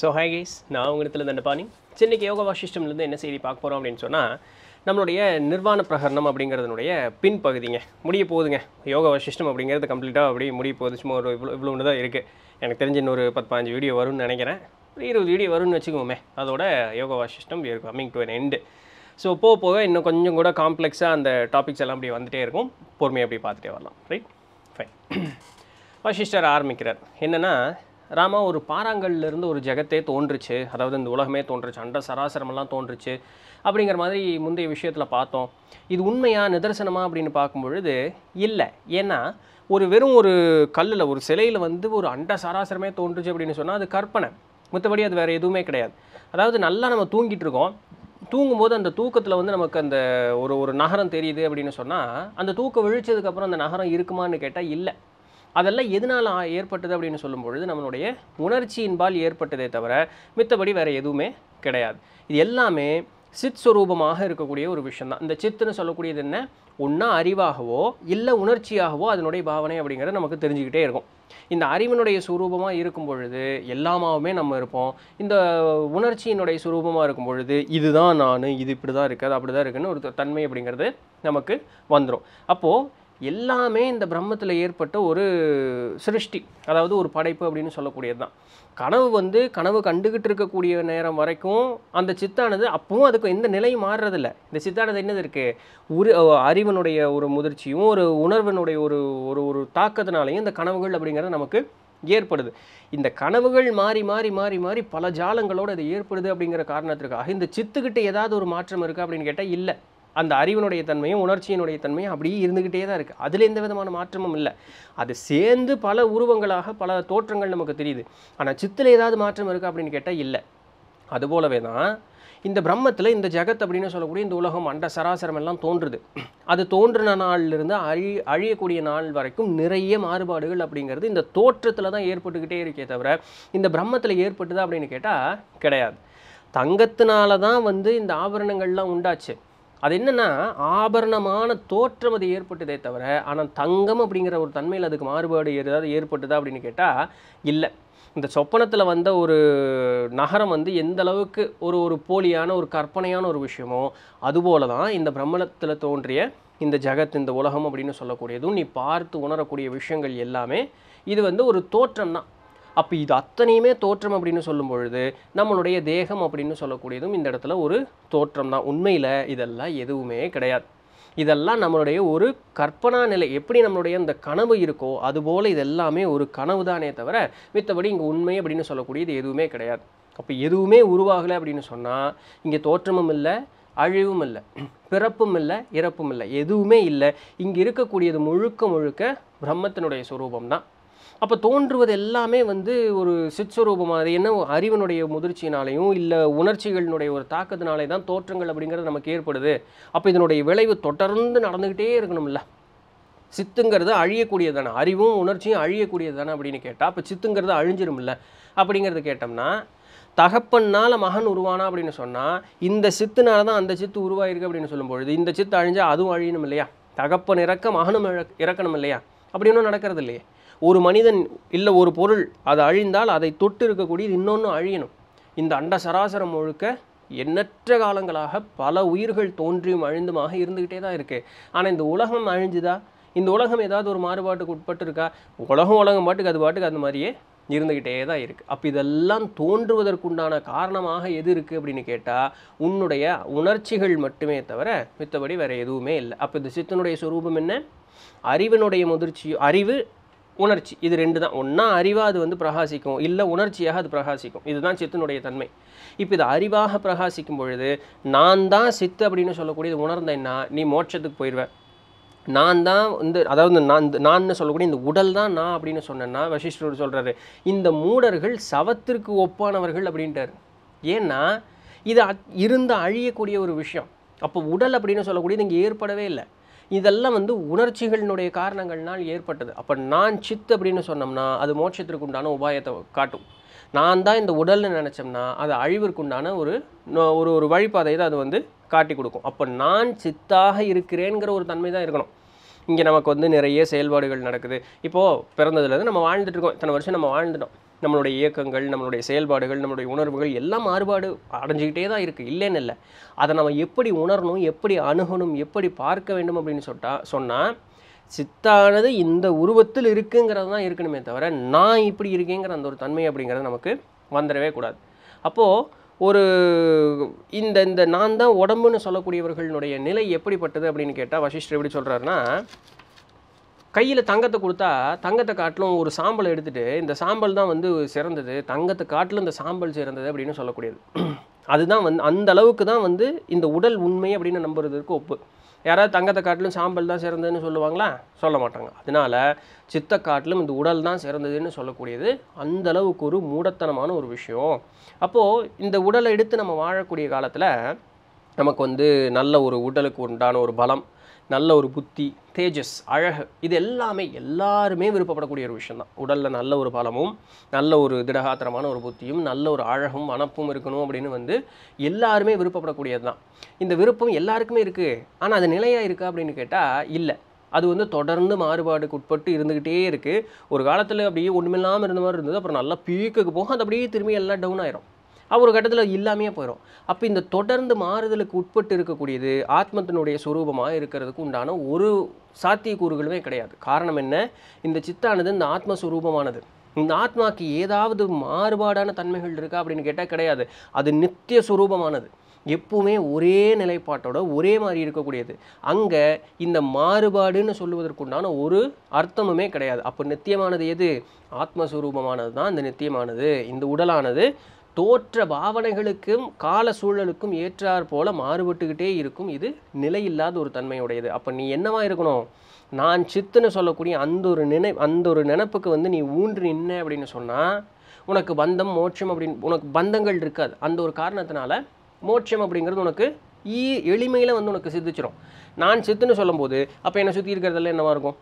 so hi guys நான் உங்களிடத்துல பாணி சென்னைக்கு யோகா வாசிஷ்டம்லேருந்து என்ன செய்தி பார்க்க போகிறோம் அப்படின்னு சொன்னால் நம்மளுடைய நிர்வாண பிரகரணம் அப்படிங்கிறதுனுடைய பின் பகுதிங்க முடிய போகுதுங்க யோகா வசிஷ்டம் அப்படிங்கிறது கம்ப்ளீட்டாக அப்படியே முடிய போகுது சும்மா ஒரு இவ்வளோ இவ்வளோ தான் இருக்குது எனக்கு தெரிஞ்ச இன்னொரு பத்து பாஞ்சு வீடியோ வரும்னு நினைக்கிறேன் ஒரு இருபது வீடியோ வரும்னு வச்சுக்கோமே அதோட Yoga Vasishtam year coming to an end so போக போக இன்னும் கொஞ்சம் கூட காம்ப்ளெக்ஸாக அந்த டாபிக்ஸ் எல்லாம் அப்படியே வந்துகிட்டே இருக்கும் பொறுமையாக அப்படி பார்த்துட்டே வரலாம் ரைட் ஃபைன் வசிஷ்டர் ஆரம்பிக்கிறார் என்னென்னா ராமா ஒரு பாறாங்கல்லிருந்து ஒரு ஜெகத்தே தோன்றுச்சு அதாவது இந்த உலகமே தோன்றுச்சு அண்ட சராசரமெல்லாம் தோன்றுச்சு அப்படிங்கிற மாதிரி முந்தைய விஷயத்தில் பார்த்தோம் இது உண்மையாக நிதர்சனமாக அப்படின்னு பார்க்கும்பொழுது இல்லை ஏன்னா ஒரு வெறும் ஒரு கல்லில் ஒரு சிலையில் வந்து ஒரு அண்ட சராசரமே தோன்றுச்சு அப்படின்னு சொன்னால் அது கற்பனை மற்றபடி அது வேறு எதுவுமே கிடையாது அதாவது நல்லா நம்ம தூங்கிட்டு இருக்கோம் தூங்கும்போது அந்த தூக்கத்தில் வந்து நமக்கு அந்த ஒரு ஒரு நகரம் தெரியுது அப்படின்னு சொன்னால் அந்த தூக்கம் விழிச்சதுக்கப்புறம் அந்த நகரம் இருக்குமான்னு கேட்டால் இல்லை அதெல்லாம் எதனால் ஏற்பட்டது அப்படின்னு சொல்லும்பொழுது நம்மளுடைய உணர்ச்சியின்பால் ஏற்பட்டதே தவிர மித்தபடி வேறு எதுவுமே கிடையாது இது எல்லாமே சித் சுரூபமாக இருக்கக்கூடிய ஒரு விஷயந்தான் இந்த சித்துன்னு சொல்லக்கூடியது என்ன ஒன்றா அறிவாகவோ இல்லை உணர்ச்சியாகவோ அதனுடைய பாவனை அப்படிங்கிறத நமக்கு தெரிஞ்சுக்கிட்டே இருக்கும் இந்த அறிவினுடைய சுரூபமாக இருக்கும் பொழுது எல்லாமாவுமே நம்ம இருப்போம் இந்த உணர்ச்சியினுடைய சுரூபமாக இருக்கும் பொழுது இதுதான் நான் இது இப்படி தான் இருக்குது அப்படி தான் இருக்குன்னு ஒரு தன்மை அப்படிங்கிறது நமக்கு வந்துடும் அப்போது எல்லாமே இந்த பிரம்மத்தில் ஏற்பட்ட ஒரு சிருஷ்டி அதாவது ஒரு படைப்பு அப்படின்னு சொல்லக்கூடியது தான் கனவு வந்து கனவு கண்டுகிட்டு இருக்கக்கூடிய நேரம் வரைக்கும் அந்த சித்தானது அப்பவும் அதுக்கு எந்த நிலையும் மாறுறதில்ல இந்த சித்தானது என்னது இருக்குது ஒரு அறிவனுடைய ஒரு முதிர்ச்சியும் ஒரு உணர்வனுடைய ஒரு ஒரு ஒரு தாக்கத்தினாலையும் இந்த கனவுகள் அப்படிங்கிறது நமக்கு ஏற்படுது இந்த கனவுகள் மாறி மாறி மாறி மாறி பல ஜாலங்களோடு அது ஏற்படுது அப்படிங்கிற காரணத்திற்காக இந்த சித்துக்கிட்ட ஏதாவது ஒரு மாற்றம் இருக்குது அப்படின்னு கேட்டால் இல்லை அந்த அறிவினுடைய தன்மையும் உணர்ச்சியினுடைய தன்மையும் அப்படியே இருந்துக்கிட்டே தான் இருக்குது அதில் எந்த விதமான மாற்றமும் இல்லை அது சேர்ந்து பல உருவங்களாக பல தோற்றங்கள் நமக்கு தெரியுது ஆனால் சித்தில் ஏதாவது மாற்றம் இருக்குது அப்படின்னு கேட்டால் இல்லை அதுபோலவே தான் இந்த பிரம்மத்தில் இந்த ஜெகத் அப்படின்னு சொல்லக்கூடிய இந்த உலகம் அண்ட சராசரம் எல்லாம் தோன்றுது அது தோன்றின நாளிலிருந்து அழி அழியக்கூடிய நாள் வரைக்கும் நிறைய மாறுபாடுகள் அப்படிங்கிறது இந்த தோற்றத்தில் தான் ஏற்பட்டுக்கிட்டே இருக்கே தவிர இந்த பிரம்மத்தில் ஏற்பட்டுதா அப்படின்னு கேட்டால் கிடையாது தங்கத்தினால தான் வந்து இந்த ஆபரணங்கள்லாம் உண்டாச்சு அது என்னென்னா ஆபரணமான தோற்றம் அது ஏற்பட்டதே தவிர ஆனால் தங்கம் அப்படிங்கிற ஒரு தன்மையில் அதுக்கு மாறுபாடு ஏதாவது ஏற்பட்டுதா அப்படின்னு கேட்டால் இல்லை இந்த சொப்பனத்தில் வந்த ஒரு நகரம் வந்து எந்த அளவுக்கு ஒரு ஒரு போலியான ஒரு கற்பனையான ஒரு விஷயமோ அதுபோல தான் இந்த பிரம்மணத்தில் தோன்றிய இந்த ஜகத் இந்த உலகம் அப்படின்னு சொல்லக்கூடியதும் நீ பார்த்து உணரக்கூடிய விஷயங்கள் எல்லாமே இது வந்து ஒரு தோற்றம் தான் அப்போ இது அத்தனையுமே தோற்றம் அப்படின்னு சொல்லும் பொழுது நம்மளுடைய தேகம் அப்படின்னு சொல்லக்கூடியதும் இந்த இடத்துல ஒரு தோற்றம் தான் உண்மையில் இதெல்லாம் எதுவுமே கிடையாது இதெல்லாம் நம்மளுடைய ஒரு கற்பனா நிலை எப்படி நம்மளுடைய அந்த கனவு இருக்கோ அதுபோல் இது எல்லாமே ஒரு கனவு தானே தவிர மித்தபடி இங்கே உண்மை அப்படின்னு சொல்லக்கூடியது எதுவுமே கிடையாது அப்போ எதுவுமே உருவாகலை அப்படின்னு சொன்னால் இங்கே தோற்றமும் இல்லை அழிவும் இல்லை பிறப்பும் இல்லை இறப்பும் இல்லை எதுவுமே இல்லை இங்கே இருக்கக்கூடியது முழுக்க முழுக்க பிரம்மத்தினுடைய சுரூபம் தான் அப்போ தோன்றுவது எல்லாமே வந்து ஒரு சித்ஸ்வரூபம் அது என்ன அறிவனுடைய முதிர்ச்சியினாலையும் இல்லை உணர்ச்சிகளினுடைய ஒரு தாக்கத்தினாலே தான் தோற்றங்கள் அப்படிங்கிறது நமக்கு ஏற்படுது அப்போ இதனுடைய விளைவு தொடர்ந்து நடந்துக்கிட்டே இருக்கணும்ல சித்துங்கிறது அழியக்கூடியது தானே அறிவும் உணர்ச்சியும் அழியக்கூடியது தானே அப்படின்னு கேட்டால் அப்போ சித்துங்கிறது அழிஞ்சிரும்ல அப்படிங்கிறது கேட்டோம்னா தகப்பன்னால் மகன் உருவானா அப்படின்னு சொன்னால் இந்த சித்துனால தான் அந்த சித்து உருவாயிருக்கு அப்படின்னு சொல்லும்பொழுது இந்த சித்து அழிஞ்சால் அதுவும் அழியணும் இல்லையா தகப்பன் இறக்க மகனும் இறக்கணும் இல்லையா அப்படி ஒன்றும் நடக்கிறது இல்லையே ஒரு மனிதன் இல்லை ஒரு பொருள் அது அழிந்தால் அதை தொட்டு இருக்கக்கூடியது இன்னொன்று அழியணும் இந்த அண்ட சராசரம் முழுக்க எண்ணற்ற காலங்களாக பல உயிர்கள் தோன்றியும் அழிந்துமாக இருந்துக்கிட்டே தான் இருக்குது ஆனால் இந்த உலகம் அழிஞ்சுதா இந்த உலகம் ஏதாவது ஒரு மாறுபாட்டுக்கு உட்பட்டு இருக்கா உலகம் உலகம் பாட்டுக்கு அது பாட்டுக்கு அந்த மாதிரியே இருந்துக்கிட்டே தான் இருக்குது அப்போ இதெல்லாம் தோன்றுவதற்குண்டான காரணமாக எது இருக்குது அப்படின்னு கேட்டால் உன்னுடைய உணர்ச்சிகள் மட்டுமே தவிர மித்தபடி வேறு எதுவுமே இல்லை அப்போ இந்த சித்தனுடைய சுரூபம் என்ன அறிவினுடைய முதிர்ச்சி அறிவு உணர்ச்சி இது ரெண்டு தான் ஒன்றா அறிவாக அது வந்து பிரகாசிக்கும் இல்லை உணர்ச்சியாக அது பிரகாசிக்கும் இதுதான் சித்தனுடைய தன்மை இப்போ இது அறிவாக பிரகாசிக்கும் பொழுது நான் தான் சித்து அப்படின்னு சொல்லக்கூடியது உணர்ந்தேன்னா நீ மோட்சத்துக்கு போயிடுவேன் நான் தான் வந்து அதாவது நான் நான் சொல்லக்கூடிய இந்த உடல் தான் நான் அப்படின்னு சொன்னேன்னா வசிஷ்டர் சொல்கிறாரு இந்த மூடர்கள் சவத்திற்கு ஒப்பானவர்கள் அப்படின்ட்டார் ஏன்னா இது இருந்து அழியக்கூடிய ஒரு விஷயம் அப்போ உடல் அப்படின்னு சொல்லக்கூடியது இங்கே ஏற்படவே இல்லை இதெல்லாம் வந்து உணர்ச்சிகளினுடைய காரணங்கள்னால் ஏற்பட்டது அப்போ நான் சித் அப்படின்னு சொன்னோம்னா அது மோட்சத்திற்கு உண்டான உபாயத்தை காட்டும் நான் தான் இந்த உடல்னு நினச்சோம்னா அது அழிவிற்குண்டான ஒரு ஒரு ஒரு வழிபாதையை தான் அது வந்து காட்டி கொடுக்கும் அப்போ நான் சித்தாக இருக்கிறேங்கிற ஒரு தன்மை தான் இருக்கணும் இங்கே நமக்கு வந்து நிறைய செயல்பாடுகள் நடக்குது இப்போது பிறந்ததுலேருந்து நம்ம வாழ்ந்துட்டுருக்கோம் இத்தனை வருஷம் நம்ம வாழ்ந்துட்டோம் நம்மளுடைய இயக்கங்கள் நம்மளுடைய செயல்பாடுகள் நம்மளுடைய உணர்வுகள் எல்லாம் மாறுபாடு அடைஞ்சிக்கிட்டே தான் இருக்குது இல்லைன்னு இல்லை அதை நம்ம எப்படி உணரணும் எப்படி அணுகணும் எப்படி பார்க்க வேண்டும் அப்படின்னு சொல்லிட்டா சொன்னால் சித்தானது இந்த உருவத்தில் இருக்குங்கிறது தான் இருக்கணுமே தவிர நான் இப்படி இருக்கேங்கிற அந்த ஒரு தன்மை அப்படிங்கிறது நமக்கு வந்துடவே கூடாது அப்போது ஒரு இந்த இந்த நான் தான் உடம்புன்னு சொல்லக்கூடியவர்களுடைய நிலை எப்படிப்பட்டது அப்படின்னு கேட்டால் வசிஷ்டர் எப்படி சொல்கிறாருன்னா கையில் தங்கத்தை கொடுத்தா தங்கத்தை காட்டிலும் ஒரு சாம்பல் எடுத்துகிட்டு இந்த சாம்பல் தான் வந்து சிறந்தது தங்கத்தை காட்டிலும் இந்த சாம்பல் சிறந்தது அப்படின்னு சொல்லக்கூடியது அதுதான் வந்து அந்த அளவுக்கு தான் வந்து இந்த உடல் உண்மை அப்படின்னு நம்புறதுக்கு ஒப்பு யாராவது தங்கத்தை காட்டிலும் சாம்பல் தான் சிறந்ததுன்னு சொல்லுவாங்களா சொல்ல மாட்டாங்க அதனால் சித்த காட்டிலும் இந்த உடல் தான் சிறந்ததுன்னு சொல்லக்கூடியது அந்த அளவுக்கு ஒரு மூடத்தனமான ஒரு விஷயம் அப்போது இந்த உடலை எடுத்து நம்ம வாழக்கூடிய காலத்தில் நமக்கு வந்து நல்ல ஒரு உடலுக்கு உண்டான ஒரு பலம் நல்ல ஒரு புத்தி தேஜஸ் அழகு இது எல்லாமே எல்லாருமே விருப்பப்படக்கூடிய ஒரு விஷயந்தான் உடலில் நல்ல ஒரு பலமும் நல்ல ஒரு திடகாத்திரமான ஒரு புத்தியும் நல்ல ஒரு அழகும் வனப்பும் இருக்கணும் அப்படின்னு வந்து எல்லாருமே விருப்பப்படக்கூடியது தான் இந்த விருப்பம் எல்லாருக்குமே இருக்குது ஆனால் அது நிலையாக இருக்குது அப்படின்னு கேட்டால் இல்லை அது வந்து தொடர்ந்து மாறுபாடுக்கு உட்பட்டு இருந்துக்கிட்டே இருக்குது ஒரு காலத்தில் அப்படியே ஒன்றுமில்லாமல் இருந்த மாதிரி இருந்தது அப்புறம் நல்லா பீக்குக்கு போகும் அது அப்படியே திரும்பி எல்லாம் டவுன் ஆயிரும் ஒரு கட்டத்தில் இல்லாமையே போயிடும் அப்போ இந்த தொடர்ந்து மாறுதலுக்கு உட்பட்டு இருக்கக்கூடியது ஆத்மத்தினுடைய சுரூபமாக இருக்கிறதுக்கு உண்டான ஒரு சாத்தியக்கூறுகளுமே கிடையாது காரணம் என்ன இந்த சித்தானது இந்த ஆத்மஸ்வரூபமானது இந்த ஆத்மாக்கு ஏதாவது மாறுபாடான தன்மைகள் இருக்கா அப்படின்னு கேட்டால் கிடையாது அது நித்திய சுரூபமானது எப்பவுமே ஒரே நிலைப்பாட்டோட ஒரே மாதிரி இருக்கக்கூடியது அங்கே இந்த மாறுபாடுன்னு சொல்லுவதற்குண்டான ஒரு அர்த்தமுமே கிடையாது அப்போ நித்தியமானது எது ஆத்மஸ்வரூபமானது தான் இந்த நித்தியமானது இந்த உடலானது தோற்ற பாவனைகளுக்கும் கால சூழலுக்கும் ஏற்றாற் போல மாறுபட்டுக்கிட்டே இருக்கும் இது நிலையில்லாத ஒரு தன்மையுடையது அப்போ நீ என்னவா இருக்கணும் நான் சித்துன்னு சொல்லக்கூடிய அந்த ஒரு நினை அந்த ஒரு நினப்புக்கு வந்து நீ ஊன்று நின்ன அப்படின்னு சொன்னால் உனக்கு பந்தம் மோட்சம் அப்படின்னு உனக்கு பந்தங்கள் இருக்காது அந்த ஒரு காரணத்தினால மோட்சம் அப்படிங்கிறது உனக்கு ஈ எளிமையில் வந்து உனக்கு சித்திச்சிடும் நான் சித்துன்னு சொல்லும்போது அப்போ என்னை சுற்றி இருக்கிறதெல்லாம் என்னவாக இருக்கும்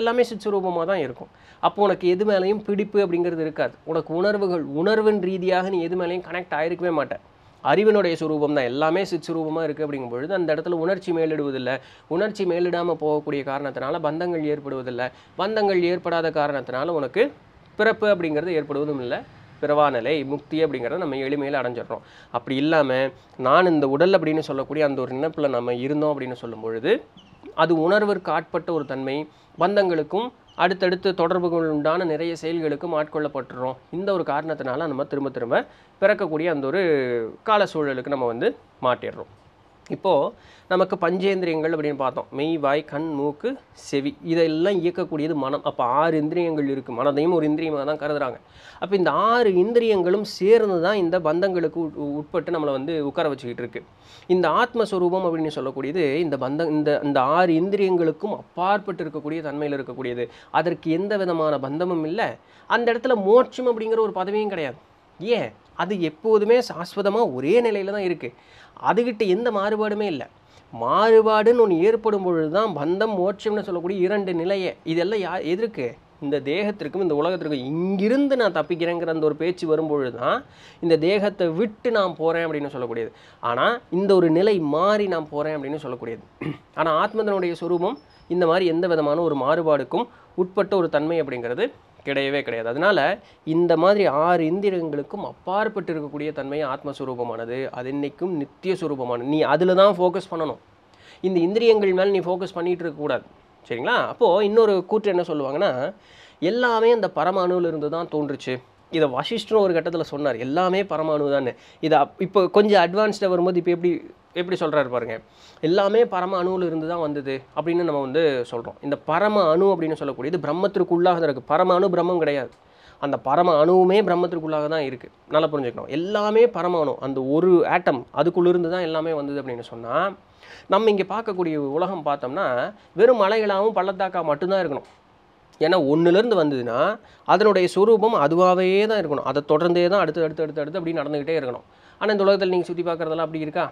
எல்லாமே சிச்சுரூபமாக தான் இருக்கும் அப்போ உனக்கு எது மேலேயும் பிடிப்பு அப்படிங்கிறது இருக்காது உனக்கு உணர்வுகள் உணர்வின் ரீதியாக நீ எது மேலேயும் கனெக்ட் ஆகிருக்கவே மாட்டேன் அறிவினுடைய சுரூபம் தான் எல்லாமே சிச்சுரூபமாக இருக்குது அப்படிங்கும் பொழுது அந்த இடத்துல உணர்ச்சி மேலிடுவதில்லை உணர்ச்சி மேலிடாமல் போகக்கூடிய காரணத்தினால பந்தங்கள் ஏற்படுவதில்லை பந்தங்கள் ஏற்படாத காரணத்தினால உனக்கு பிறப்பு அப்படிங்கிறது ஏற்படுவதும் இல்லை பிறவானலை முக்தி அப்படிங்கிறத நம்ம எளிமையில் அடைஞ்சிடறோம் அப்படி இல்லாமல் நான் இந்த உடல் அப்படின்னு சொல்லக்கூடிய அந்த ஒரு நினைப்பில் நம்ம இருந்தோம் அப்படின்னு சொல்லும் பொழுது அது உணர்விற்கு ஆட்பட்ட ஒரு தன்மை பந்தங்களுக்கும் அடுத்தடுத்து தொடர்புகள் உண்டான நிறைய செயல்களுக்கும் ஆட்கொள்ளப்பட்டுறோம் இந்த ஒரு காரணத்தினால நம்ம திரும்ப திரும்ப பிறக்கக்கூடிய அந்த ஒரு கால சூழலுக்கு நம்ம வந்து மாட்டிடுறோம் இப்போது நமக்கு பஞ்சேந்திரியங்கள் அப்படின்னு பார்த்தோம் மெய் வாய் கண் மூக்கு செவி இதெல்லாம் இயக்கக்கூடியது மனம் அப்போ ஆறு இந்திரியங்கள் இருக்குது மனதையும் ஒரு இந்திரியமாக தான் கருதுகிறாங்க அப்போ இந்த ஆறு இந்திரியங்களும் சேர்ந்து தான் இந்த பந்தங்களுக்கு உட்பட்டு நம்மளை வந்து உட்கார வச்சுக்கிட்டு இருக்கு இந்த ஆத்மஸ்வரூபம் அப்படின்னு சொல்லக்கூடியது இந்த பந்தம் இந்த இந்த ஆறு இந்திரியங்களுக்கும் அப்பாற்பட்டு இருக்கக்கூடிய தன்மையில் இருக்கக்கூடியது அதற்கு எந்த விதமான பந்தமும் இல்லை அந்த இடத்துல மோட்சம் அப்படிங்கிற ஒரு பதவியும் கிடையாது ஏன் அது எப்போதுமே சாஸ்வதமாக ஒரே நிலையில் தான் இருக்குது அதுக்கிட்ட எந்த மாறுபாடுமே இல்லை மாறுபாடுன்னு ஒன்று ஏற்படும் பொழுது தான் பந்தம் மோட்சம்னு சொல்லக்கூடிய இரண்டு நிலையை இதெல்லாம் யா எதிர்க்கு இந்த தேகத்திற்கும் இந்த உலகத்திற்கும் இங்கிருந்து நான் தப்பிக்கிறேங்கிற அந்த ஒரு பேச்சு வரும்பொழுது தான் இந்த தேகத்தை விட்டு நான் போகிறேன் அப்படின்னு சொல்லக்கூடியது ஆனால் இந்த ஒரு நிலை மாறி நான் போகிறேன் அப்படின்னு சொல்லக்கூடியது ஆனால் ஆத்மதனுடைய சுரூபம் இந்த மாதிரி எந்த விதமான ஒரு மாறுபாடுக்கும் உட்பட்ட ஒரு தன்மை அப்படிங்கிறது கிடையவே கிடையாது அதனால் இந்த மாதிரி ஆறு இந்திரியங்களுக்கும் அப்பாற்பட்டு இருக்கக்கூடிய தன்மை ஆத்மஸ்வரூபமானது அது இன்றைக்கும் நித்திய சுரூபமானது நீ அதில் தான் ஃபோக்கஸ் பண்ணணும் இந்த இந்திரியங்கள் மேலே நீ ஃபோக்கஸ் பண்ணிகிட்டு இருக்கக்கூடாது சரிங்களா அப்போது இன்னொரு கூற்று என்ன சொல்லுவாங்கன்னா எல்லாமே அந்த பரமாணுவிலிருந்து தான் தோன்றுச்சு இதை வசிஷ்டரும் ஒரு கட்டத்தில் சொன்னார் எல்லாமே பரமாணு தான் இதை இப்போ கொஞ்சம் அட்வான்ஸ்டாக வரும்போது இப்போ எப்படி எப்படி சொல்கிறாரு பாருங்க எல்லாமே பரம அணுவில் இருந்து தான் வந்தது அப்படின்னு நம்ம வந்து சொல்கிறோம் இந்த பரம அணு அப்படின்னு சொல்லக்கூடியது பிரம்மத்திற்குள்ளாக தான் இருக்குது பரம அணு பிரம்மம் கிடையாது அந்த பரம அணுவுமே பிரம்மத்திற்குள்ளாக தான் இருக்குது நல்லா புரிஞ்சுக்கணும் எல்லாமே பரம அணு அந்த ஒரு ஆட்டம் அதுக்குள்ளிருந்து தான் எல்லாமே வந்தது அப்படின்னு சொன்னால் நம்ம இங்கே பார்க்கக்கூடிய உலகம் பார்த்தோம்னா வெறும் மலைகளாகவும் பள்ளத்தாக்கா மட்டும்தான் இருக்கணும் ஏன்னா ஒன்றுலேருந்து வந்ததுன்னா அதனுடைய சுரூபம் அதுவாகவே தான் இருக்கணும் அதை தொடர்ந்தே தான் அடுத்து அடுத்து அடுத்து அடுத்து அப்படி நடந்துக்கிட்டே இருக்கணும் ஆனால் இந்த உலகத்தில் நீங்கள் சுற்றி பார்க்குறதெல்லாம் அப்படி இருக்கா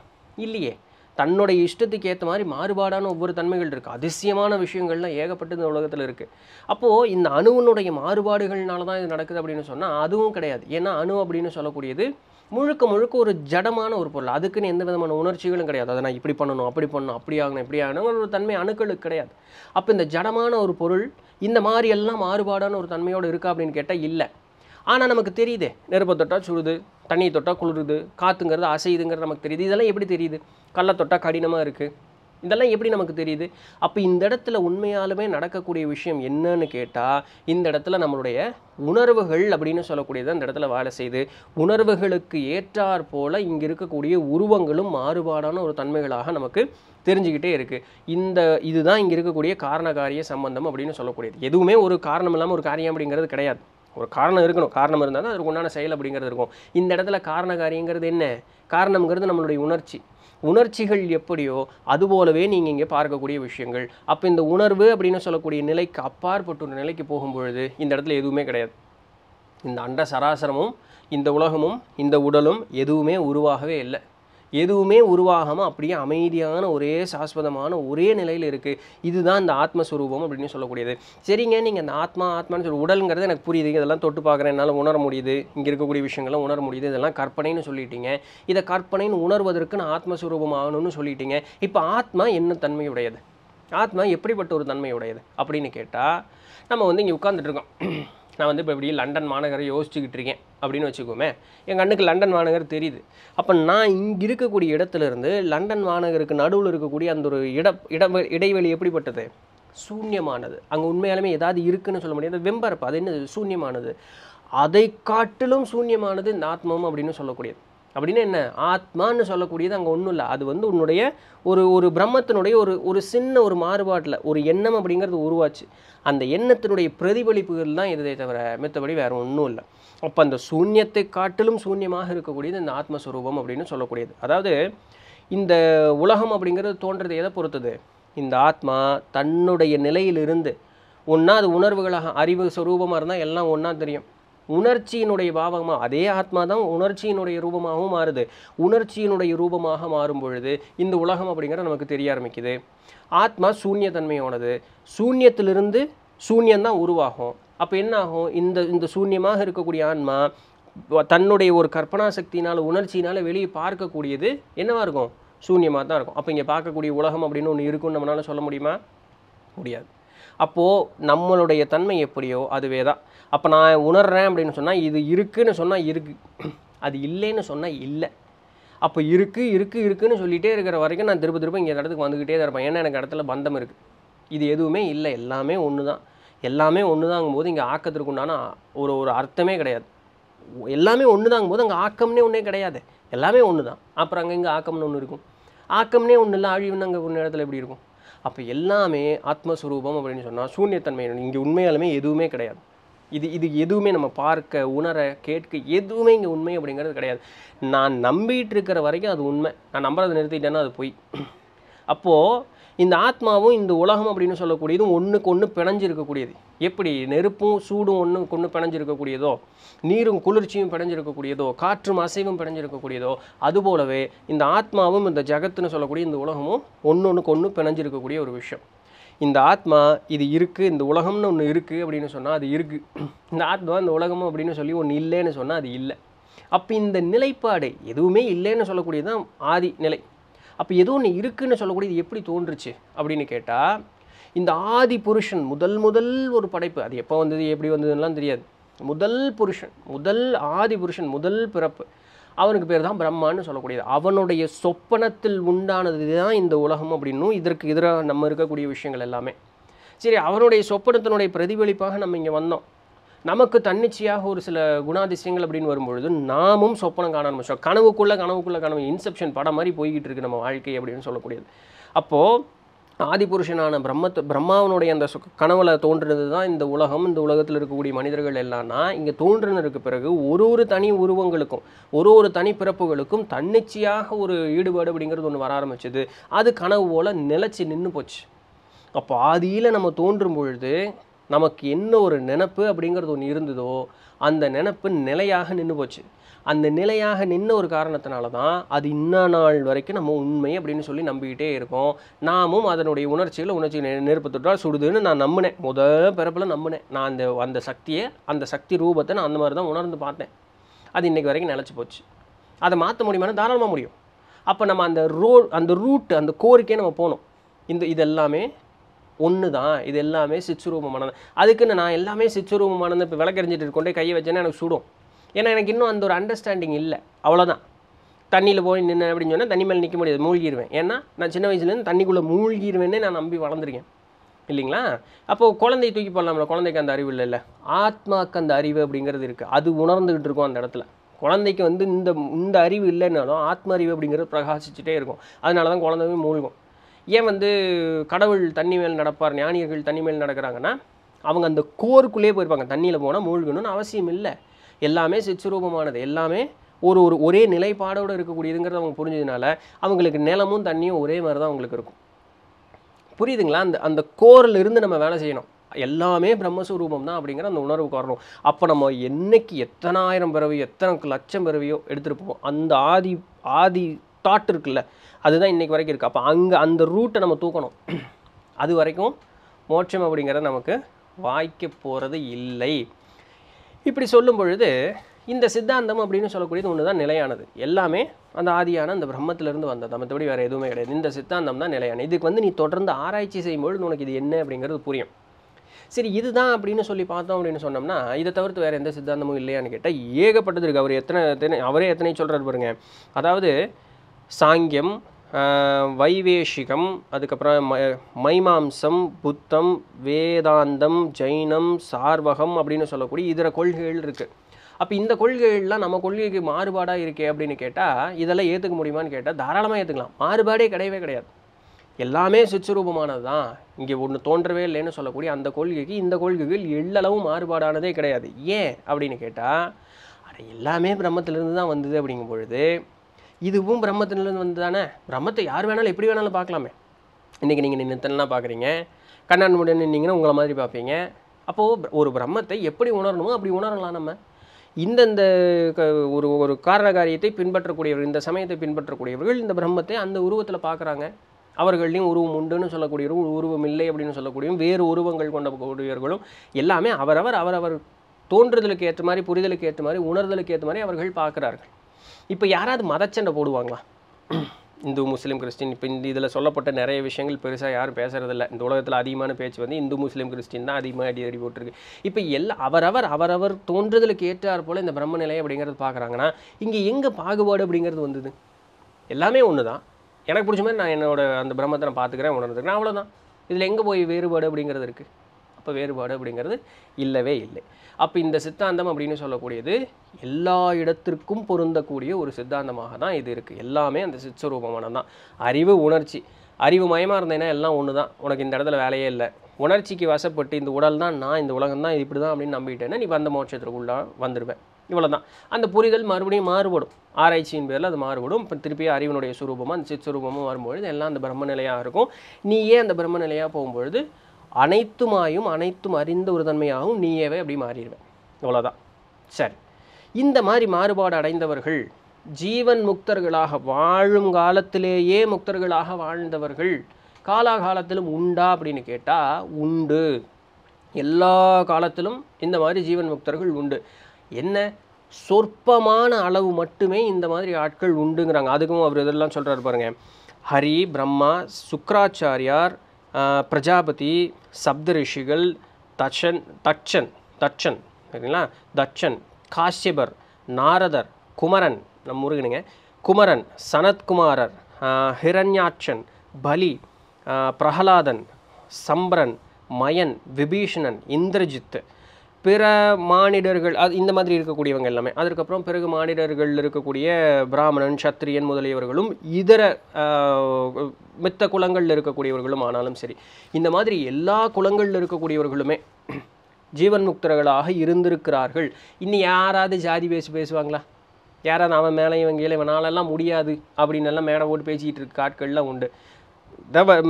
இல்லையே தன்னுடைய இஷ்டத்துக்கு ஏற்ற மாதிரி மாறுபாடான ஒவ்வொரு தன்மைகள் இருக்குது அதிசயமான விஷயங்கள்லாம் ஏகப்பட்டு இந்த உலகத்தில் இருக்குது அப்போது இந்த அணுவனுடைய மாறுபாடுகள்னால தான் இது நடக்குது அப்படின்னு சொன்னால் அதுவும் கிடையாது ஏன்னா அணு அப்படின்னு சொல்லக்கூடியது முழுக்க முழுக்க ஒரு ஜடமான ஒரு பொருள் அதுக்குன்னு எந்த விதமான உணர்ச்சிகளும் கிடையாது அதை நான் இப்படி பண்ணணும் அப்படி பண்ணணும் அப்படி ஆகணும் இப்படி ஆகணும் ஒரு தன்மை அணுக்களுக்கு கிடையாது அப்போ இந்த ஜடமான ஒரு பொருள் இந்த மாதிரி எல்லாம் மாறுபாடான ஒரு தன்மையோடு இருக்கா அப்படின்னு கேட்டால் இல்லை ஆனால் நமக்கு தெரியுதே நெருப்பை தொட்டால் சுடுது தண்ணியை தொட்டால் குளிருது காற்றுங்கிறது அசையுதுங்கிறது நமக்கு தெரியுது இதெல்லாம் எப்படி தெரியுது கள்ளத்தொட்டால் தொட்டால் கடினமாக இருக்குது இதெல்லாம் எப்படி நமக்கு தெரியுது அப்போ இந்த இடத்துல உண்மையாலுமே நடக்கக்கூடிய விஷயம் என்னன்னு கேட்டால் இந்த இடத்துல நம்மளுடைய உணர்வுகள் அப்படின்னு சொல்லக்கூடியது அந்த இடத்துல வேலை செய்யுது உணர்வுகளுக்கு ஏற்றாற் போல் இங்கே இருக்கக்கூடிய உருவங்களும் மாறுபாடான ஒரு தன்மைகளாக நமக்கு தெரிஞ்சுக்கிட்டே இருக்குது இந்த இதுதான் இங்கே இருக்கக்கூடிய காரணகாரிய சம்பந்தம் அப்படின்னு சொல்லக்கூடியது எதுவுமே ஒரு காரணம் இல்லாமல் ஒரு காரியம் அப்படிங்கிறது கிடையாது ஒரு காரணம் இருக்கணும் காரணம் இருந்தால் தான் அதுக்கு உண்டான செயல் அப்படிங்கிறது இருக்கும் இந்த இடத்துல காரணகாரியங்கிறது என்ன காரணம்ங்கிறது நம்மளுடைய உணர்ச்சி உணர்ச்சிகள் எப்படியோ அதுபோலவே நீங்கள் இங்கே பார்க்கக்கூடிய விஷயங்கள் அப்போ இந்த உணர்வு அப்படின்னு சொல்லக்கூடிய நிலைக்கு அப்பாற்பட்டு ஒரு நிலைக்கு போகும்பொழுது இந்த இடத்துல எதுவுமே கிடையாது இந்த அண்ட சராசரமும் இந்த உலகமும் இந்த உடலும் எதுவுமே உருவாகவே இல்லை எதுவுமே உருவாகாமல் அப்படியே அமைதியான ஒரே சாஸ்வதமான ஒரே நிலையில் இருக்குது இதுதான் இந்த ஆத்மஸ்வரூபம் அப்படின்னு சொல்லக்கூடியது சரிங்க நீங்கள் இந்த ஆத்மா ஆத்மான்னு சொல்லி உடலுங்கிறது எனக்கு புரியுது இதெல்லாம் தொட்டு பார்க்குறேன் என்னால் உணர முடியுது இங்கே இருக்கக்கூடிய விஷயங்கள்லாம் உணர முடியுது இதெல்லாம் கற்பனைன்னு சொல்லிட்டீங்க இதை கற்பனைன்னு உணர்வதற்கு நான் ஆத்மஸ்வரூபம் ஆகணும்னு சொல்லிட்டீங்க இப்போ ஆத்மா என்ன தன்மையுடையது ஆத்மா எப்படிப்பட்ட ஒரு தன்மையுடையது அப்படின்னு கேட்டால் நம்ம வந்து இங்கே உட்காந்துட்ருக்கோம் நான் வந்து இப்போ இப்படி லண்டன் மாநகரை யோசிச்சுக்கிட்டு இருக்கேன் அப்படின்னு வச்சுக்கோமே என் கண்ணுக்கு லண்டன் மாநகர் தெரியுது அப்போ நான் இங்கே இருக்கக்கூடிய இடத்துலேருந்து லண்டன் மாநகருக்கு நடுவில் இருக்கக்கூடிய அந்த ஒரு இட இட இடைவெளி எப்படிப்பட்டது சூன்யமானது அங்கே உண்மையாலுமே ஏதாவது இருக்குன்னு சொல்ல முடியாது வெம்பரப்பு அது என்னது சூன்யமானது அதை காட்டிலும் சூன்யமானது இந்த ஆத்மம் அப்படின்னு சொல்லக்கூடியது அப்படின்னு என்ன ஆத்மான்னு சொல்லக்கூடியது அங்கே ஒன்றும் இல்லை அது வந்து உன்னுடைய ஒரு ஒரு பிரம்மத்தினுடைய ஒரு ஒரு சின்ன ஒரு மாறுபாட்டில் ஒரு எண்ணம் அப்படிங்கிறது உருவாச்சு அந்த எண்ணத்தினுடைய பிரதிபலிப்புகள் தான் இதை தவிர மித்தபடி வேறு ஒன்றும் இல்லை அப்போ அந்த சூன்யத்தை காட்டிலும் சூன்யமாக இருக்கக்கூடியது இந்த ஆத்மஸ்வரூபம் அப்படின்னு சொல்லக்கூடியது அதாவது இந்த உலகம் அப்படிங்கிறது தோன்றது எதை பொறுத்தது இந்த ஆத்மா தன்னுடைய நிலையிலிருந்து ஒன்றா அது உணர்வுகளாக அறிவு சுரூபமாக இருந்தால் எல்லாம் ஒன்றா தெரியும் உணர்ச்சியினுடைய பாவமாக அதே ஆத்மா தான் உணர்ச்சியினுடைய ரூபமாகவும் மாறுது உணர்ச்சியினுடைய ரூபமாக மாறும் பொழுது இந்த உலகம் அப்படிங்கிற நமக்கு தெரிய ஆரம்பிக்குது ஆத்மா சூன்யத்தன்மையானது சூன்யத்திலிருந்து சூன்யந்தான் உருவாகும் அப்போ என்ன ஆகும் இந்த இந்த சூன்யமாக இருக்கக்கூடிய ஆன்மா தன்னுடைய ஒரு கற்பனா சக்தினால் உணர்ச்சினால் வெளியே பார்க்கக்கூடியது என்னவாக இருக்கும் சூன்யமாக தான் இருக்கும் அப்போ இங்கே பார்க்கக்கூடிய உலகம் அப்படின்னு ஒன்று இருக்குன்னு நம்மளால் சொல்ல முடியுமா முடியாது அப்போது நம்மளுடைய தன்மை எப்படியோ அதுவே தான் அப்போ நான் உணர்கிறேன் அப்படின்னு சொன்னால் இது இருக்குதுன்னு சொன்னால் இருக்குது அது இல்லைன்னு சொன்னால் இல்லை அப்போ இருக்குது இருக்குது இருக்குதுன்னு சொல்லிகிட்டே இருக்கிற வரைக்கும் நான் திருப்ப திருப்ப இங்கே இடத்துக்கு வந்துக்கிட்டே தான் இருப்பேன் ஏன்னா எனக்கு இடத்துல பந்தம் இருக்குது இது எதுவுமே இல்லை எல்லாமே ஒன்று தான் எல்லாமே ஒன்று தாங்கும்போது இங்கே ஆக்கத்திற்கு உண்டான ஒரு ஒரு அர்த்தமே கிடையாது எல்லாமே ஒன்று தாங்கும்போது அங்கே ஆக்கம்னே ஒன்றே கிடையாது எல்லாமே ஒன்று தான் அப்புறம் அங்கே இங்கே ஆக்கம்னு ஒன்று இருக்கும் ஆக்கம்னே ஒன்று இல்லை அழிவுன்னு அங்கே ஒன்று இடத்துல எப்படி இருக்கும் அப்போ எல்லாமே ஆத்மஸ்வரூபம் அப்படின்னு சொன்னால் சூன்யத்தன்மை இங்கே உண்மையாலுமே எதுவுமே கிடையாது இது இது எதுவுமே நம்ம பார்க்க உணர கேட்க எதுவுமே இங்கே உண்மை அப்படிங்கிறது கிடையாது நான் நம்பிட்டு இருக்கிற வரைக்கும் அது உண்மை நான் நம்புறதை நிறுத்திட்டேன்னா அது போய் அப்போது இந்த ஆத்மாவும் இந்த உலகம் அப்படின்னு சொல்லக்கூடியதும் ஒன்றுக்கு ஒன்று பிணைஞ்சிருக்கக்கூடியது எப்படி நெருப்பும் சூடும் ஒன்றுக்கு ஒன்று பிணைஞ்சிருக்கக்கூடியதோ நீரும் குளிர்ச்சியும் பிணைஞ்சிருக்கக்கூடியதோ காற்றும் அசைவும் பிணைஞ்சிருக்கக்கூடியதோ அதுபோலவே இந்த ஆத்மாவும் இந்த ஜகத்துன்னு சொல்லக்கூடிய இந்த உலகமும் ஒன்று ஒன்றுக்கு ஒன்று பிணைஞ்சிருக்கக்கூடிய ஒரு விஷயம் இந்த ஆத்மா இது இருக்குது இந்த உலகம்னு ஒன்று இருக்குது அப்படின்னு சொன்னால் அது இருக்குது இந்த ஆத்மா இந்த உலகமும் அப்படின்னு சொல்லி ஒன்று இல்லைன்னு சொன்னால் அது இல்லை அப்போ இந்த நிலைப்பாடு எதுவுமே இல்லைன்னு சொல்லக்கூடியது தான் ஆதி நிலை அப்போ எதுவும் ஒன்று இருக்குதுன்னு சொல்லக்கூடியது எப்படி தோன்றுச்சு அப்படின்னு கேட்டால் இந்த ஆதி புருஷன் முதல் முதல் ஒரு படைப்பு அது எப்போ வந்தது எப்படி வந்ததுலாம் தெரியாது முதல் புருஷன் முதல் ஆதி புருஷன் முதல் பிறப்பு அவனுக்கு பேர் தான் பிரம்மான்னு சொல்லக்கூடியது அவனுடைய சொப்பனத்தில் உண்டானது தான் இந்த உலகம் அப்படின்னும் இதற்கு எதிராக நம்ம இருக்கக்கூடிய விஷயங்கள் எல்லாமே சரி அவனுடைய சொப்பனத்தினுடைய பிரதிபலிப்பாக நம்ம இங்கே வந்தோம் நமக்கு தன்னிச்சையாக ஒரு சில குணாதிசயங்கள் அப்படின்னு வரும்பொழுது நாமும் சொப்பனம் காண ஆரம்பிச்சோம் கனவுக்குள்ளே கனவுக்குள்ளே கனவு இன்செப்ஷன் படம் மாதிரி போய்கிட்டு இருக்கு நம்ம வாழ்க்கை அப்படின்னு சொல்லக்கூடியது அப்போது ஆதிபுருஷனான பிரம்மத்து பிரம்மாவனுடைய அந்த கனவுல தோன்றினது தான் இந்த உலகம் இந்த உலகத்தில் இருக்கக்கூடிய மனிதர்கள் எல்லாம்னா இங்கே தோன்றினருக்கு பிறகு ஒரு ஒரு தனி உருவங்களுக்கும் ஒரு ஒரு தனி பிறப்புகளுக்கும் தன்னிச்சையாக ஒரு ஈடுபாடு அப்படிங்கிறது ஒன்று வர ஆரம்பிச்சது அது கனவு போல் நிலச்சி நின்று போச்சு அப்போ ஆதியில் நம்ம தோன்றும் பொழுது நமக்கு என்ன ஒரு நினப்பு அப்படிங்கிறது ஒன்று இருந்ததோ அந்த நினப்பு நிலையாக நின்று போச்சு அந்த நிலையாக நின்ற ஒரு காரணத்தினால தான் அது இன்ன நாள் வரைக்கும் நம்ம உண்மை அப்படின்னு சொல்லி நம்பிக்கிட்டே இருக்கோம் நாமும் அதனுடைய உணர்ச்சிகளை உணர்ச்சி நெருப்பத்தொட்டால் தொட்டால் சுடுதுன்னு நான் நம்பினேன் முதல் பிறப்பில் நம்பினேன் நான் அந்த அந்த சக்தியை அந்த சக்தி ரூபத்தை நான் அந்த மாதிரி தான் உணர்ந்து பார்த்தேன் அது இன்றைக்கி வரைக்கும் நிலச்சி போச்சு அதை மாற்ற முடியுமான்னு தாராளமாக முடியும் அப்போ நம்ம அந்த ரோ அந்த ரூட் அந்த கோரிக்கையை நம்ம போனோம் இந்த இது எல்லாமே ஒன்று தான் இது எல்லாமே சிச்சுரூபமானது அதுக்குன்னு நான் எல்லாமே சிச்சுரூபமானது இப்போ விளக்கறிஞ்சிட்டு கொண்டே கையை வச்சேன்னா எனக்கு சுடும் ஏன்னா எனக்கு இன்னும் அந்த ஒரு அண்டர்ஸ்டாண்டிங் இல்லை அவ்வளோதான் தண்ணியில் போய் நின்று அப்படின்னு சொன்னால் தண்ணி மேலே நிற்க முடியாது மூழ்கிடுவேன் ஏன்னா நான் சின்ன வயசுலேருந்து தண்ணிக்குள்ளே மூழ்கிடுவேன்னே நான் நம்பி வளர்ந்துருக்கேன் இல்லைங்களா அப்போது குழந்தைய தூக்கி போடலாம்ல குழந்தைக்கு அந்த அறிவு இல்லைல்ல ஆத்மாக்கு அந்த அறிவு அப்படிங்கிறது இருக்குது அது உணர்ந்துக்கிட்டு இருக்கும் அந்த இடத்துல குழந்தைக்கு வந்து இந்த இந்த அறிவு இல்லைன்னாலும் ஆத்ம அறிவு அப்படிங்கிறது பிரகாசிச்சுட்டே இருக்கும் அதனால தான் குழந்தையுமே மூழ்கும் ஏன் வந்து கடவுள் தண்ணி மேல் நடப்பார் ஞானியர்கள் தண்ணி மேல் நடக்கிறாங்கன்னா அவங்க அந்த கோருக்குள்ளேயே போயிருப்பாங்க தண்ணியில் போனால் மூழ்கணும்னு அவசியம் இல்லை எல்லாமே சிச்சுரூபமானது எல்லாமே ஒரு ஒரு ஒரே நிலைப்பாடோடு இருக்கக்கூடியதுங்கிறத அவங்க புரிஞ்சதுனால அவங்களுக்கு நிலமும் தண்ணியும் ஒரே மாதிரி தான் அவங்களுக்கு இருக்கும் புரியுதுங்களா அந்த அந்த கோரில் இருந்து நம்ம வேலை செய்யணும் எல்லாமே பிரம்மஸ்வரூபம் தான் அப்படிங்கிற அந்த உணர்வுக்கு வரணும் அப்போ நம்ம என்னைக்கு எத்தனாயிரம் பிறவியோ எத்தனை லட்சம் பிறவியோ எடுத்துகிட்டு அந்த ஆதி ஆதி தாட் இருக்குல்ல அதுதான் இன்றைக்கு வரைக்கும் இருக்குது அப்போ அங்கே அந்த ரூட்டை நம்ம தூக்கணும் அது வரைக்கும் மோட்சம் அப்படிங்கிறத நமக்கு வாய்க்க போகிறது இல்லை இப்படி சொல்லும் பொழுது இந்த சித்தாந்தம் அப்படின்னு சொல்லக்கூடியது ஒன்று தான் நிலையானது எல்லாமே அந்த ஆதியான அந்த பிரம்மத்திலிருந்து வந்தது மற்றபடி வேறு எதுவுமே கிடையாது இந்த சித்தாந்தம் தான் நிலையானது இதுக்கு வந்து நீ தொடர்ந்து ஆராய்ச்சி செய்யும்பொழுது உனக்கு இது என்ன அப்படிங்கிறது புரியும் சரி இதுதான் அப்படின்னு சொல்லி பார்த்தோம் அப்படின்னு சொன்னோம்னா இதை தவிர்த்து வேறு எந்த சித்தாந்தமும் இல்லையான்னு கேட்டால் ஏகப்பட்டது இருக்குது அவர் எத்தனை எத்தனை அவரே எத்தனை சொல்கிறார் பாருங்க அதாவது சாங்கியம் வைவேஷிகம் அதுக்கப்புறம் ம மைமாம்சம் புத்தம் வேதாந்தம் ஜைனம் சார்வகம் அப்படின்னு சொல்லக்கூடிய இதர கொள்கைகள் இருக்குது அப்போ இந்த கொள்கைகள்லாம் நம்ம கொள்கைக்கு மாறுபாடாக இருக்கே அப்படின்னு கேட்டால் இதெல்லாம் ஏற்றுக்க முடியுமான்னு கேட்டால் தாராளமாக ஏற்றுக்கலாம் மாறுபாடே கிடையவே கிடையாது எல்லாமே சுச்சுரூபமானது தான் இங்கே ஒன்று தோன்றவே இல்லைன்னு சொல்லக்கூடிய அந்த கொள்கைக்கு இந்த கொள்கைகள் எள்ளளவும் மாறுபாடானதே கிடையாது ஏன் அப்படின்னு கேட்டால் அது எல்லாமே பிரம்மத்திலிருந்து தான் வந்தது அப்படிங்கும் பொழுது இதுவும் வந்து தானே பிரம்மத்தை யார் வேணாலும் எப்படி வேணாலும் பார்க்கலாமே இன்றைக்கி நீங்கள் நின்னத்தனெலாம் பார்க்குறீங்க கண்ணான் முடிய நின்னீங்கன்னா உங்களை மாதிரி பார்ப்பீங்க அப்போது ஒரு பிரம்மத்தை எப்படி உணரணுமோ அப்படி உணரலாம் நம்ம இந்தந்த ஒரு ஒரு காரண காரியத்தை பின்பற்றக்கூடியவர்கள் இந்த சமயத்தை பின்பற்றக்கூடியவர்கள் இந்த பிரம்மத்தை அந்த உருவத்தில் பார்க்குறாங்க அவர்களையும் உருவம் உண்டுன்னு சொல்லக்கூடியவரும் உருவம் இல்லை அப்படின்னு சொல்லக்கூடியவரும் வேறு உருவங்கள் கொண்ட கூடியவர்களும் எல்லாமே அவரவர் அவரவர் தோன்றுதலுக்கு ஏற்ற மாதிரி புரிதலுக்கு ஏற்ற மாதிரி உணர்தலுக்கு ஏற்ற மாதிரி அவர்கள் பார்க்குறார்கள் இப்போ யாராவது மதச்சண்டை போடுவாங்களா இந்து முஸ்லீம் கிறிஸ்டின் இப்போ இந்த இதில் சொல்லப்பட்ட நிறைய விஷயங்கள் பெருசாக யாரும் பேசுகிறதில்ல இந்த உலகத்தில் அதிகமான பேச்சு வந்து இந்து முஸ்லீம் கிறிஸ்டின் தான் அதிகமாக அடி அடி போட்டிருக்கு இப்போ எல்லா அவரவர் அவரவர் தோன்றுதலுக்கு ஏற்றார் போல் இந்த பிரம்ம நிலை அப்படிங்கிறது பார்க்குறாங்கன்னா இங்கே எங்கே பாகுபாடு அப்படிங்கிறது வந்தது எல்லாமே ஒன்று தான் எனக்கு பிடிச்ச மாதிரி நான் என்னோட அந்த பிரம்மத்தை நான் பார்த்துக்கிறேன் உணர்ந்துக்கிறேன் அவ்வளோதான் இதில் எங்கே போய் வேறுபாடு அப்படிங்கிறது இருக்குது அப்ப வேறுபாடு அப்படிங்கிறது இல்லவே இல்லை அப்போ இந்த சித்தாந்தம் அப்படின்னு சொல்லக்கூடியது எல்லா இடத்திற்கும் பொருந்தக்கூடிய ஒரு சித்தாந்தமாக தான் இது இருக்குது எல்லாமே அந்த சிச்சரூபமான தான் அறிவு உணர்ச்சி அறிவு மயமாக இருந்தேன்னா எல்லாம் ஒன்று தான் உனக்கு இந்த இடத்துல வேலையே இல்லை உணர்ச்சிக்கு வசப்பட்டு இந்த உடல் தான் நான் இந்த உலகம் தான் இப்படி தான் அப்படின்னு நம்பிட்டேன்னா நீ வந்த மோட்சத்திற்குள்ளே வந்துடுவேன் இவ்வளோ தான் அந்த புரிதல் மறுபடியும் மாறுபடும் ஆராய்ச்சியின் பேரில் அது மாறுபடும் இப்போ திருப்பி அறிவினுடைய சுரூபமும் அந்த சித் சுரூபமும் வரும்பொழுது எல்லாம் அந்த பிரம்மநிலையாக இருக்கும் நீயே அந்த பிரம்மநிலையாக போகும்பொழுது அனைத்துமாயும் அனைத்தும் அறிந்த ஒரு தன்மையாகவும் நீயவே அப்படி மாறிடுவேன் அவ்வளோதான் சரி இந்த மாதிரி மாறுபாடு அடைந்தவர்கள் ஜீவன் முக்தர்களாக வாழும் காலத்திலேயே முக்தர்களாக வாழ்ந்தவர்கள் காலாகாலத்திலும் உண்டா அப்படின்னு கேட்டால் உண்டு எல்லா காலத்திலும் இந்த மாதிரி ஜீவன் முக்தர்கள் உண்டு என்ன சொற்பமான அளவு மட்டுமே இந்த மாதிரி ஆட்கள் உண்டுங்கிறாங்க அதுக்கும் அவர் இதெல்லாம் சொல்கிறார் பாருங்கள் ஹரி பிரம்மா சுக்கராச்சாரியார் பிரஜாபதி சப்த ரிஷிகள் தச்சன் தச்சன் தச்சன் சரிங்களா தச்சன் காஷ்யபர் நாரதர் குமரன் நம்ம முருகனுங்க குமரன் சனத்குமாரர் ஹிரண்யாட்சன் பலி பிரகலாதன் சம்பரன் மயன் விபீஷணன் இந்திரஜித்து பிற மானிடர்கள் அது இந்த மாதிரி இருக்கக்கூடியவங்க எல்லாமே அதுக்கப்புறம் பிறகு மானிடர்கள் இருக்கக்கூடிய பிராமணன் சத்திரியன் முதலியவர்களும் இதர மித்த குலங்களில் இருக்கக்கூடியவர்களும் ஆனாலும் சரி இந்த மாதிரி எல்லா குலங்களில் இருக்கக்கூடியவர்களுமே ஜீவன் முக்தர்களாக இருந்திருக்கிறார்கள் இன்னும் யாராவது ஜாதி பேசி பேசுவாங்களா யாராவது அவன் மேலே இவன் கீழே இவனாலெல்லாம் முடியாது அப்படின்னு எல்லாம் மேடை போட்டு பேசிக்கிட்டு இருக்க ஆட்கள்லாம் உண்டு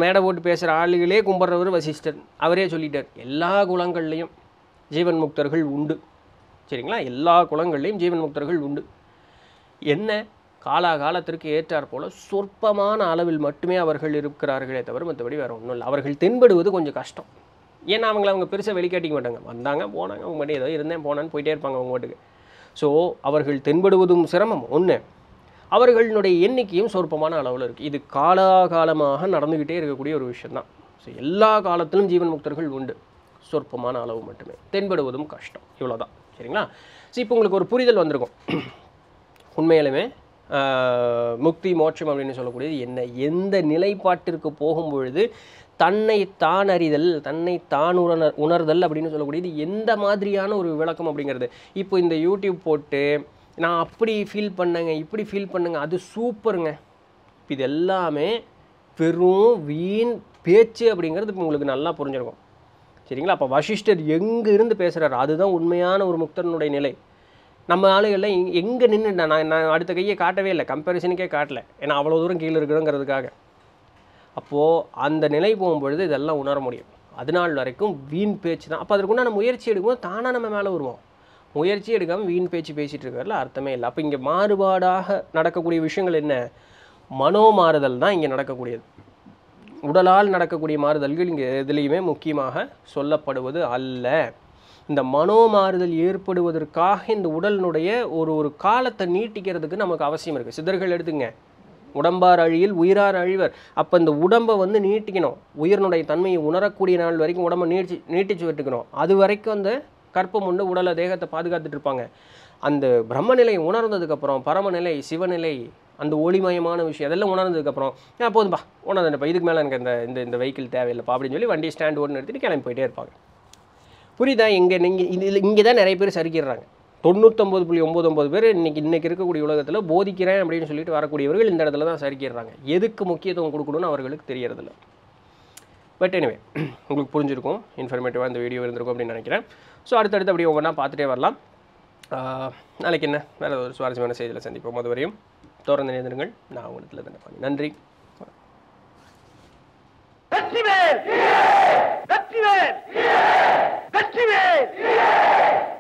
மேடை போட்டு பேசுகிற ஆளுகளே கும்பிட்றவர் வசிஷ்டர் அவரே சொல்லிட்டார் எல்லா குலங்கள்லேயும் ஜீவன் முக்தர்கள் உண்டு சரிங்களா எல்லா குலங்கள்லேயும் ஜீவன் முக்தர்கள் உண்டு என்ன காலாகாலத்திற்கு ஏற்றார் போல சொற்பமான அளவில் மட்டுமே அவர்கள் இருக்கிறார்களே தவிர மற்றபடி வேறு ஒன்றும் இல்லை அவர்கள் தென்படுவது கொஞ்சம் கஷ்டம் ஏன்னா அவங்கள அவங்க பெருசாக வெளிக்காட்டிக்க மாட்டாங்க வந்தாங்க போனாங்க அவங்க மட்டும் ஏதோ இருந்தேன் போனான்னு போயிட்டே இருப்பாங்க அவங்க மட்டுக்கு ஸோ அவர்கள் தென்படுவதும் சிரமம் ஒன்று அவர்களுடைய எண்ணிக்கையும் சொற்பமான அளவில் இருக்குது இது காலாகாலமாக நடந்துக்கிட்டே இருக்கக்கூடிய ஒரு விஷயந்தான் ஸோ எல்லா காலத்திலும் ஜீவன் முக்தர்கள் உண்டு சொற்பமான அளவு மட்டுமே தென்படுவதும் கஷ்டம் இவ்வளோதான் சரிங்களா ஸோ இப்போ உங்களுக்கு ஒரு புரிதல் வந்திருக்கும் உண்மையிலுமே முக்தி மோட்சம் அப்படின்னு சொல்லக்கூடியது என்ன எந்த நிலைப்பாட்டிற்கு போகும் பொழுது தன்னை தான் அறிதல் தன்னை தான் உணர் உணர்தல் அப்படின்னு சொல்லக்கூடியது எந்த மாதிரியான ஒரு விளக்கம் அப்படிங்கிறது இப்போ இந்த யூடியூப் போட்டு நான் அப்படி ஃபீல் பண்ணேங்க இப்படி ஃபீல் பண்ணுங்க அது சூப்பருங்க இது எல்லாமே வெறும் வீண் பேச்சு அப்படிங்கிறது இப்போ உங்களுக்கு நல்லா புரிஞ்சிருக்கும் சரிங்களா அப்போ வசிஷ்டர் எங்கே இருந்து பேசுகிறார் அதுதான் உண்மையான ஒரு முக்தனுடைய நிலை நம்ம ஆளுகள்லாம் எங்கே நின்று நான் நான் அடுத்த கையை காட்டவே இல்லை கம்பேரிசனுக்கே காட்டலை ஏன்னா அவ்வளோ தூரம் கீழே இருக்கிறோங்கிறதுக்காக அப்போது அந்த நிலை போகும்பொழுது இதெல்லாம் உணர முடியும் அதனால் வரைக்கும் வீண் பேச்சு தான் அப்போ அதற்குண்டான முயற்சி எடுக்கும்போது தானாக நம்ம மேலே வருவோம் முயற்சி எடுக்காமல் வீண் பேச்சு பேசிகிட்டு இருக்கிறதுல அர்த்தமே இல்லை அப்போ இங்கே மாறுபாடாக நடக்கக்கூடிய விஷயங்கள் என்ன மனோமாறுதல் தான் இங்கே நடக்கக்கூடியது உடலால் நடக்கக்கூடிய மாறுதல்கள் இங்கே எதுலேயுமே முக்கியமாக சொல்லப்படுவது அல்ல இந்த மனோ மாறுதல் ஏற்படுவதற்காக இந்த உடலினுடைய ஒரு ஒரு காலத்தை நீட்டிக்கிறதுக்கு நமக்கு அவசியம் இருக்குது சித்தர்கள் எடுத்துங்க உடம்பார் அழியில் உயிரார் அழிவர் அப்போ இந்த உடம்பை வந்து நீட்டிக்கணும் உயிரினுடைய தன்மையை உணரக்கூடிய நாள் வரைக்கும் உடம்பை நீட்டி நீட்டிச்சு விட்டுக்கணும் அது வரைக்கும் அந்த கற்பம் உண்டு உடலை தேகத்தை பாதுகாத்துட்ருப்பாங்க இருப்பாங்க அந்த பிரம்மநிலை உணர்ந்ததுக்கப்புறம் பரமநிலை சிவநிலை அந்த ஒளிமயமான விஷயம் அதெல்லாம் உணர்ந்ததுக்கப்புறம் போதும்பா உணர்ந்துப்பா இதுக்கு மேலே எனக்கு இந்த இந்த இந்த வெஹிக்கிள் தேவையில்லைப்பா அப்படின்னு சொல்லி வண்டி ஸ்டாண்ட் ஓடு எடுத்துகிட்டு கிளம்பி போயிட்டே இருப்பாங்க புரியுதா இங்கே நீங்கள் இல்லை இங்கே தான் நிறைய பேர் சறுக்கிடுறாங்க தொண்ணூத்தொம்பது புள்ளி ஒம்பது ஒம்பது பேர் இன்றைக்கி இன்றைக்கி இருக்கக்கூடிய உலகத்தில் போதிக்கிறேன் அப்படின்னு சொல்லிட்டு வரக்கூடியவர்கள் இந்த இடத்துல தான் சரிக்கிறாங்க எதுக்கு முக்கியத்துவம் கொடுக்கணும்னு அவர்களுக்கு தெரியறதில்ல பட் எனிவே உங்களுக்கு புரிஞ்சிருக்கும் இன்ஃபர்மேட்டிவாக இந்த வீடியோ இருந்திருக்கும் அப்படின்னு நினைக்கிறேன் ஸோ அடுத்தடுத்து அப்படியே ஒவ்வொன்றா பார்த்துட்டே வரலாம் நாளைக்கு என்ன வேறு ஒரு சுவாரஸ்யமான செய்தியில் சந்திப்போம் அது வரையும் தொடர்ந்து நேர்ந்திருங்கள் நான் உங்களுக்கு தண்டப்பாணி நன்றி வெற்றிவேல் வெற்றிவேல் வெற்றிவேல்